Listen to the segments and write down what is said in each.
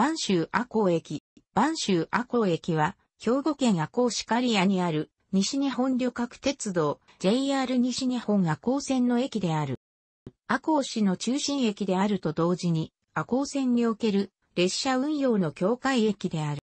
播州阿公駅、播州阿公駅は、兵庫県阿公市刈谷にある、西日本旅客鉄道、JR 西日本阿公線の駅である。阿公市の中心駅であると同時に、阿公線における列車運用の境界駅である。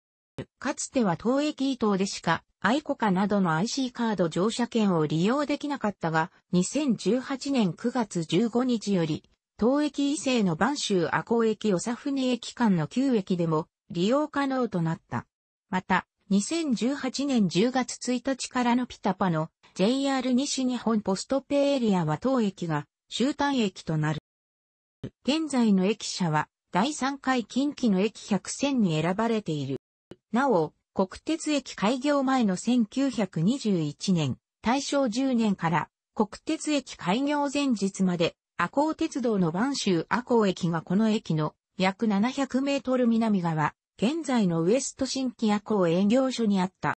かつては当駅伊東でしか、愛子かなどの IC カード乗車券を利用できなかったが、2018年9月15日より、東駅伊勢の万州阿公駅与佐船駅間の旧駅でも利用可能となった。また、2018年10月1日からのピタパの JR 西日本ポストペイエリアは当駅が終端駅となる。現在の駅舎は第3回近畿の駅100選に選ばれている。なお、国鉄駅開業前の1921年、大正10年から国鉄駅開業前日まで阿公鉄道の万州阿公駅がこの駅の約700メートル南側、現在のウエスト新規阿公営業所にあった。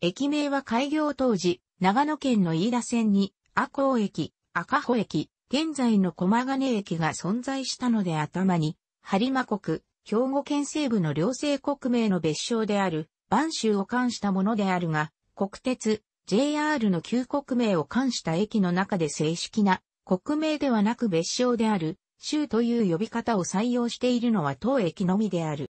駅名は開業当時、長野県の飯田線に阿公駅、赤穂駅、現在の駒ヶ根駅が存在したので頭に、播磨国、兵庫県西部の両性国名の別称である、万州を冠したものであるが、国鉄、JR の旧国名を冠した駅の中で正式な国名ではなく別称である、州という呼び方を採用しているのは当駅のみである。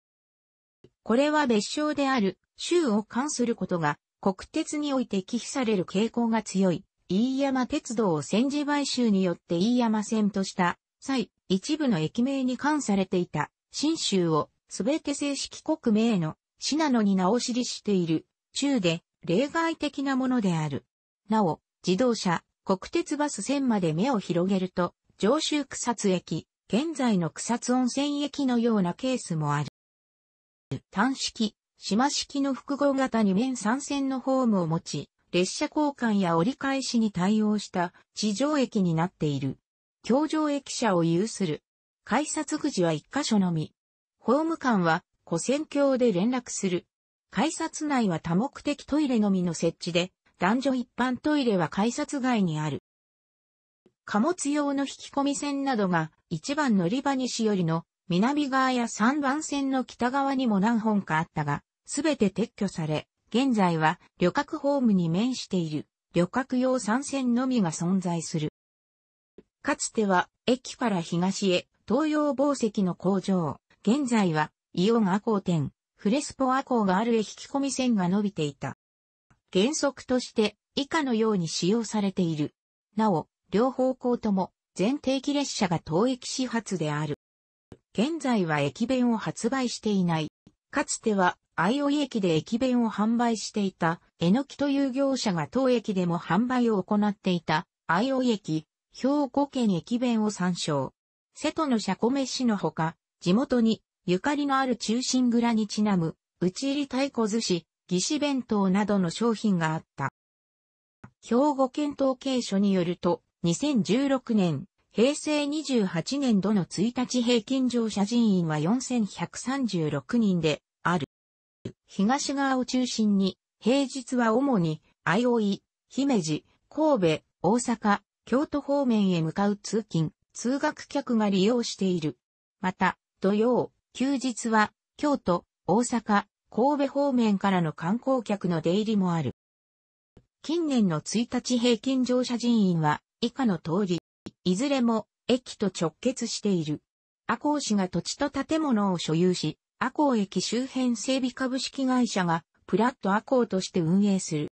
これは別称である、州を関することが、国鉄において忌避される傾向が強い、飯山鉄道を戦時買収によって飯山線とした際、一部の駅名に関されていた、新州を、すべて正式国名の、シナノに直しりしている、州で、例外的なものである。なお、自動車、国鉄バス線まで目を広げると、上州草津駅、現在の草津温泉駅のようなケースもある。単式、島式の複合型に面3線のホームを持ち、列車交換や折り返しに対応した地上駅になっている。橋上駅舎を有する。改札口は1箇所のみ。ホーム間は古線橋で連絡する。改札内は多目的トイレのみの設置で、男女一般トイレは改札外にある。貨物用の引き込み線などが1番乗り場西よりの南側や3番線の北側にも何本かあったが、すべて撤去され、現在は旅客ホームに面している旅客用3線のみが存在する。かつては駅から東へ東洋宝石の工場、現在はイオンアコー店、フレスポアコーがあるへ引き込み線が伸びていた。原則として以下のように使用されている。なお、両方向とも全定期列車が当駅始発である。現在は駅弁を発売していない。かつては、愛生駅で駅弁を販売していた、えのきという業者が当駅でも販売を行っていた、愛生駅、兵庫県駅弁を参照。瀬戸の車庫飯のほか、地元にゆかりのある中心蔵にちなむ、内入り太鼓寿司、義士弁当などの商品があった。兵庫県統計書によると、2016年、平成28年度の1日平均乗車人員は4136人である。東側を中心に、平日は主に、相生、姫路、神戸、大阪、京都方面へ向かう通勤、通学客が利用している。また、土曜、休日は、京都、大阪、神戸方面からの観光客の出入りもある。近年の1日平均乗車人員は以下の通り、いずれも駅と直結している。赤穂市が土地と建物を所有し、赤穂駅周辺整備株式会社がプラット赤穂として運営する。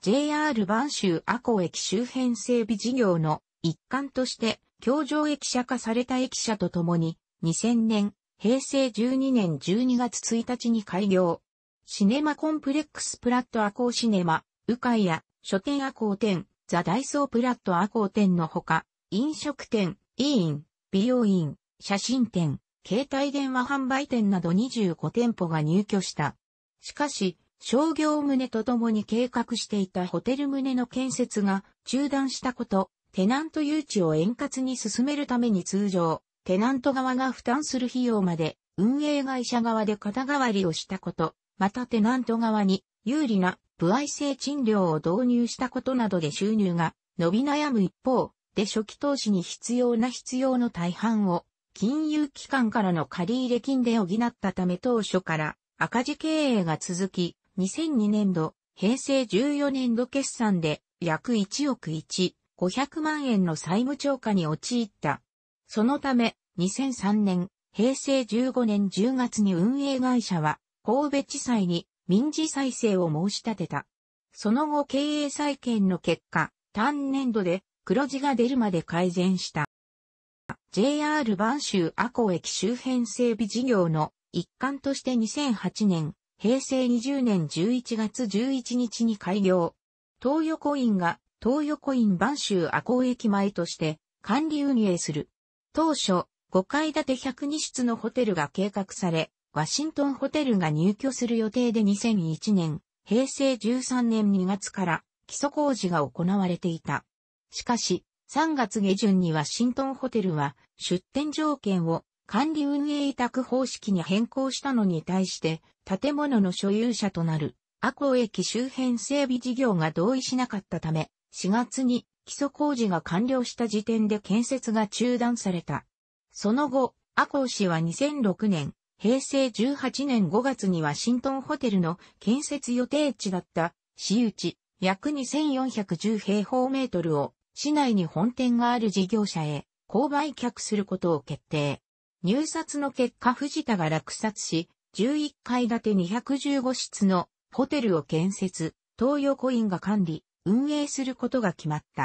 JR 万州赤穂駅周辺整備事業の一環として、京上駅舎化された駅舎とともに、2000年平成12年12月1日に開業。シネマコンプレックスプラットアコーシネマ、ウカイや書店アコー店、ザダイソープラットアコー店のほか、飲食店、委員、美容院、写真店、携帯電話販売店など25店舗が入居した。しかし、商業棟とともに計画していたホテル棟の建設が中断したこと、テナント誘致を円滑に進めるために通常、テナント側が負担する費用まで、運営会社側で肩代わりをしたこと、またテナント側に有利な歩合成賃料を導入したことなどで収入が伸び悩む一方、で初期投資に必要な必要の大半を金融機関からの借入金で補ったため当初から赤字経営が続き、2002年度、平成14年度決算で約1億1、500万円の債務超過に陥ったそのため、2003年、平成15年10月に運営会社は、神戸地裁に民事再生を申し立てた。その後経営再建の結果、単年度で黒字が出るまで改善した。JR 万州阿古駅周辺整備事業の一環として2008年、平成20年11月11日に開業。東横インが東横イン万州阿古駅前として管理運営する。当初、5階建て102室のホテルが計画され、ワシントンホテルが入居する予定で2001年、平成13年2月から基礎工事が行われていた。しかし、3月下旬にワシントンホテルは出店条件を管理運営委託方式に変更したのに対して建物の所有者となるアコ駅周辺整備事業が同意しなかったため4月に基礎工事が完了した時点で建設が中断された。その後、赤穂氏は2006年、平成18年5月にワシントンホテルの建設予定地だった市内約2410平方メートルを市内に本店がある事業者へ購買却することを決定。入札の結果藤田が落札し、11階建て215室のホテルを建設、東洋コインが管理、運営することが決まった。